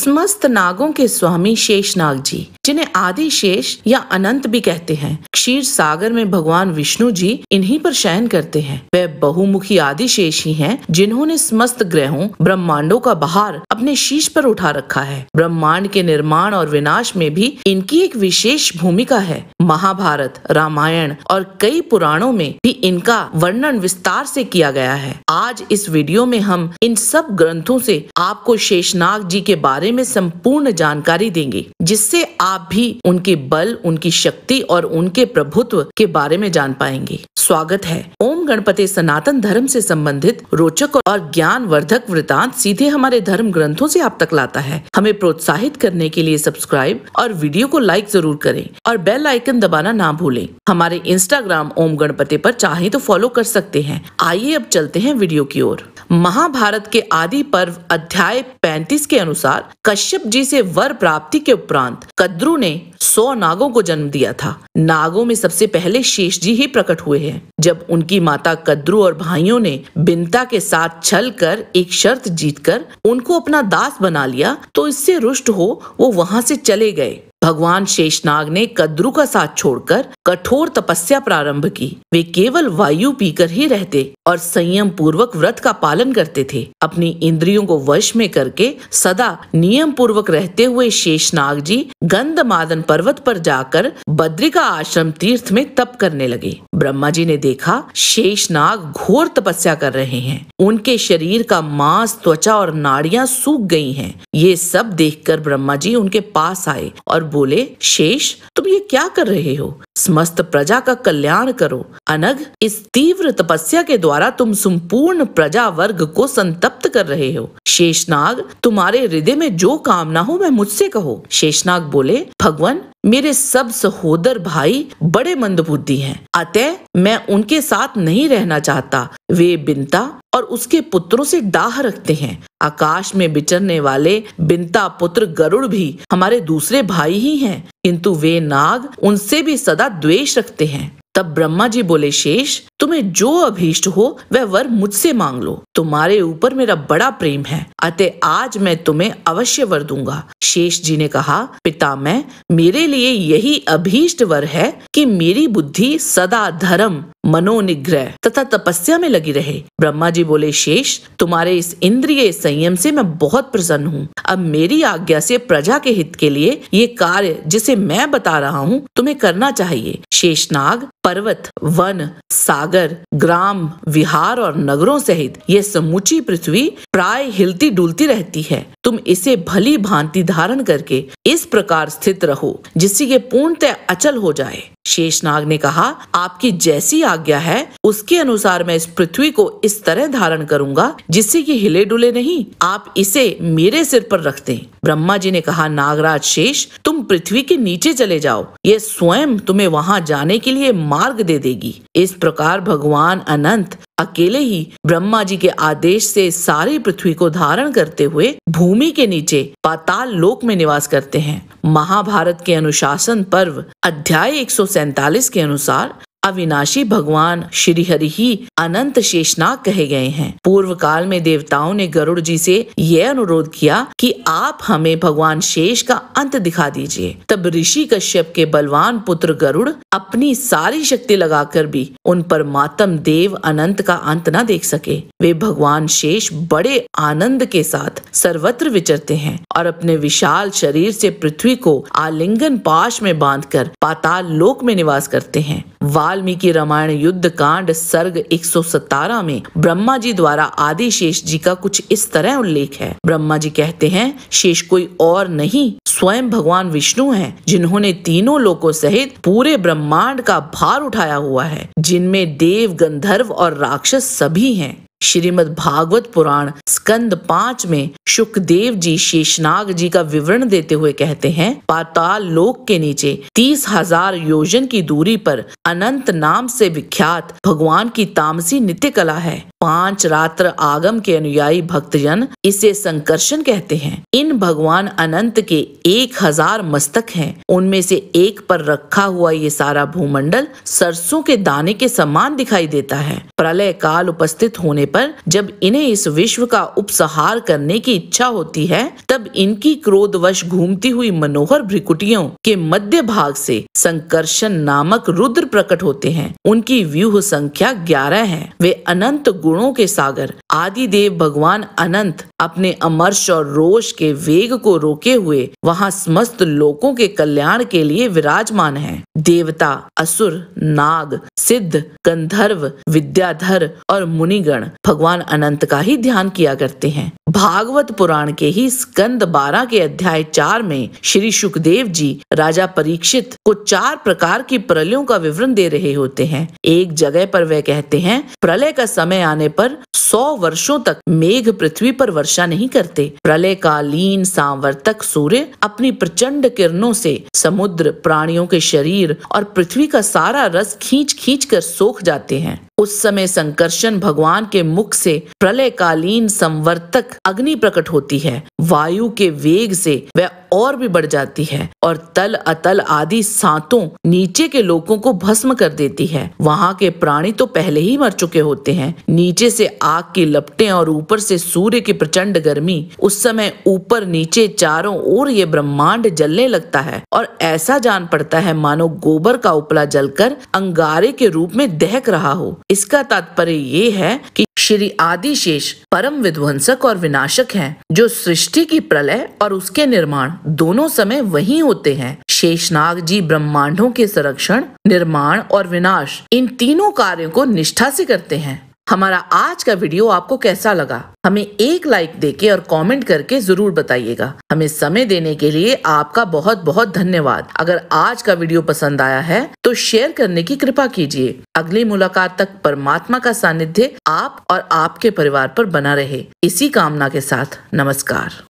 समस्त नागों के स्वामी शेषनाग जी जिन्हें आदिशेष या अनंत भी कहते हैं क्षीर सागर में भगवान विष्णु जी इन्हीं पर शयन करते हैं वह बहुमुखी आदिशेष ही हैं जिन्होंने समस्त ग्रहों ब्रह्मांडों का बहार अपने शीश पर उठा रखा है ब्रह्मांड के निर्माण और विनाश में भी इनकी एक विशेष भूमिका है महाभारत रामायण और कई पुराणों में भी इनका वर्णन विस्तार से किया गया है आज इस वीडियो में हम इन सब ग्रंथों से आपको शेषनाग जी के बारे में संपूर्ण जानकारी देंगे जिससे आप भी उनके बल उनकी शक्ति और उनके प्रभुत्व के बारे में जान पाएंगे स्वागत है ओम गणपति सनातन धर्म से संबंधित रोचक और ज्ञान वर्धक वृतांत सीधे हमारे धर्म ग्रंथों से आप तक लाता है हमें प्रोत्साहित करने के लिए सब्सक्राइब और वीडियो को लाइक जरूर करें और बेल आइकन दबाना ना भूलें हमारे इंस्टाग्राम ओम गणपति पर चाहे तो फॉलो कर सकते हैं आइए अब चलते हैं वीडियो की ओर महाभारत के आदि पर्व अध्याय 35 के अनुसार कश्यप जी से वर प्राप्ति के उपरांत कद्रु ने सौ नागों को जन्म दिया था नागों में सबसे पहले शेष जी ही प्रकट हुए हैं जब उनकी माता कद्रु और भाइयों ने बिन्ता के साथ छल कर एक शर्त जीतकर उनको अपना दास बना लिया तो इससे रुष्ट हो वो वहाँ से चले गए भगवान शेषनाग ने कद्रू का साथ छोड़कर कठोर तपस्या प्रारंभ की वे केवल वायु पीकर ही रहते और संयम पूर्वक व्रत का पालन करते थे अपनी इंद्रियों को वश में करके सदा नियम पूर्वक रहते हुए शेषनाग जी गंध मादन पर्वत पर जाकर बद्रिका आश्रम तीर्थ में तप करने लगे ब्रह्मा जी ने देखा शेषनाग घोर तपस्या कर रहे हैं उनके शरीर का मांस त्वचा और नाड़ियां सूख गई हैं। ये सब देखकर ब्रह्मा जी उनके पास आए और बोले शेष तुम ये क्या कर रहे हो स्म समस्त प्रजा का कल्याण करो अनग इस तीव्र तपस्या के द्वारा तुम संपूर्ण प्रजा वर्ग को संतप्त कर रहे हो शेषनाग तुम्हारे हृदय में जो कामना हो वह मुझसे कहो शेषनाग बोले भगवान मेरे सब सहोदर भाई बड़े मंदबुद्धि हैं अतः मैं उनके साथ नहीं रहना चाहता वे बिनता और उसके पुत्रों से डाह रखते हैं आकाश में बिचरने वाले बिनता पुत्र गरुड़ भी हमारे दूसरे भाई ही हैं किंतु वे नाग उनसे भी सदा द्वेष रखते हैं तब ब्रह्मा जी बोले शेष तुम्हें जो अभीष्ट हो वह वर मुझसे मांग लो तुम्हारे ऊपर मेरा बड़ा प्रेम है अतः आज मैं तुम्हें अवश्य वर दूंगा शेष जी ने कहा पिता मैं मेरे लिए यही अभीष्ट वर है कि मेरी बुद्धि सदा धर्म मनोनिग्रह तथा तपस्या में लगी रहे ब्रह्मा जी बोले शेष तुम्हारे इस इंद्रिय संयम से मैं बहुत प्रसन्न हूँ अब मेरी आज्ञा से प्रजा के हित के लिए ये कार्य जिसे मैं बता रहा हूँ तुम्हें करना चाहिए शेषनाग पर्वत वन सागर ग्राम विहार और नगरों सहित ये समूची पृथ्वी प्राय हिलती डुलती रहती है तुम इसे भली भांति धारण करके इस प्रकार स्थित रहो जिससे ये पूर्णतः अचल हो जाए शेषनाग ने कहा आपकी जैसी आज्ञा है उसके अनुसार मैं इस पृथ्वी को इस तरह धारण करूंगा जिससे ये हिले डुले नहीं आप इसे मेरे सिर पर रख दें ब्रह्मा जी ने कहा नागराज शेष तुम पृथ्वी के नीचे चले जाओ ये स्वयं तुम्हें वहाँ जाने के लिए मार्ग दे देगी इस प्रकार भगवान अनंत अकेले ही ब्रह्मा जी के आदेश से सारी पृथ्वी को धारण करते हुए भूमि के नीचे पाताल लोक में निवास करते हैं महाभारत के अनुशासन पर्व अध्याय एक के अनुसार अविनाशी भगवान श्री हरि ही अनंत शेषनाग कहे गए हैं पूर्व काल में देवताओं ने गरुड़ जी से यह अनुरोध किया कि आप हमें भगवान शेष का अंत दिखा दीजिए तब ऋषि कश्यप के बलवान पुत्र गरुड़ अपनी सारी शक्ति लगाकर भी उन पर मातम देव अनंत का अंत न देख सके वे भगवान शेष बड़े आनंद के साथ सर्वत्र विचरते हैं और अपने विशाल शरीर से पृथ्वी को आलिंगन पाश में बांधकर पाताल लोक में निवास करते हैं वा वाल्मीकि रामायण युद्ध कांड सर्ग एक में ब्रह्मा जी द्वारा आदि शेष जी का कुछ इस तरह उल्लेख है ब्रह्मा जी कहते हैं शेष कोई और नहीं स्वयं भगवान विष्णु हैं जिन्होंने तीनों लोकों सहित पूरे ब्रह्मांड का भार उठाया हुआ है जिनमें देव गंधर्व और राक्षस सभी हैं श्रीमद् भागवत पुराण स्कंद पांच में सुखदेव जी शेषनाग जी का विवरण देते हुए कहते हैं पाताल लोक के नीचे तीस हजार योजन की दूरी पर अनंत नाम से विख्यात भगवान की तामसी नित्य कला है पांच रात्र आगम के अनुयायी भक्तजन इसे संकर्षण कहते हैं इन भगवान अनंत के एक हजार मस्तक हैं उनमें से एक पर रखा हुआ ये सारा भूमंडल सरसों के दाने के समान दिखाई देता है प्रलय काल उपस्थित होने पर जब इन्हें इस विश्व का उपसहार करने की इच्छा होती है तब इनकी क्रोधवश घूमती हुई मनोहर भ्रिकुटियों के मध्य भाग से संकर्षण नामक रुद्र प्रकट होते हैं उनकी व्यूह संख्या ग्यारह है वे अनंत गुण गुणों के सागर आदि देव भगवान अनंत अपने अमर्ष और रोष के वेग को रोके हुए वहाँ समस्त लोकों के कल्याण के लिए विराजमान है देवता असुर नाग सिद्ध गंधर्व विद्याधर और मुनिगण भगवान अनंत का ही ध्यान किया करते हैं भागवत पुराण के ही स्कंद बारह के अध्याय चार में श्री सुखदेव जी राजा परीक्षित को चार प्रकार की प्रलयों का विवरण दे रहे होते हैं एक जगह पर वह कहते हैं प्रलय का समय आने जाने पर सौ वर्षों तक मेघ पृथ्वी पर वर्षा नहीं करते प्रलय कालीन सांवर्तक सूर्य अपनी प्रचंड किरणों से समुद्र प्राणियों के शरीर और पृथ्वी का सारा रस खींच खींच कर सोख जाते हैं उस समय संकर्षण भगवान के मुख से प्रलयकालीन संवर्तक अग्नि प्रकट होती है वायु के वेग से वह और भी बढ़ जाती है और तल अतल आदि सातों नीचे के लोगों को भस्म कर देती है वहाँ के प्राणी तो पहले ही मर चुके होते हैं नीचे से आग की लपटें और ऊपर से सूर्य की प्रचंड गर्मी उस समय ऊपर नीचे चारों ओर ये ब्रह्मांड जलने लगता है और ऐसा जान पड़ता है मानो गोबर का उपला जलकर अंगारे के रूप में दहक रहा हो इसका तात्पर्य ये है कि श्री आदिशेष परम विध्वंसक और विनाशक हैं, जो सृष्टि की प्रलय और उसके निर्माण दोनों समय वही होते हैं शेषनाग जी ब्रह्मांडों के संरक्षण निर्माण और विनाश इन तीनों कार्यों को निष्ठा से करते हैं हमारा आज का वीडियो आपको कैसा लगा हमें एक लाइक देके और कमेंट करके जरूर बताइएगा हमें समय देने के लिए आपका बहुत बहुत धन्यवाद अगर आज का वीडियो पसंद आया है तो शेयर करने की कृपा कीजिए अगली मुलाकात तक परमात्मा का सानिध्य आप और आपके परिवार पर बना रहे इसी कामना के साथ नमस्कार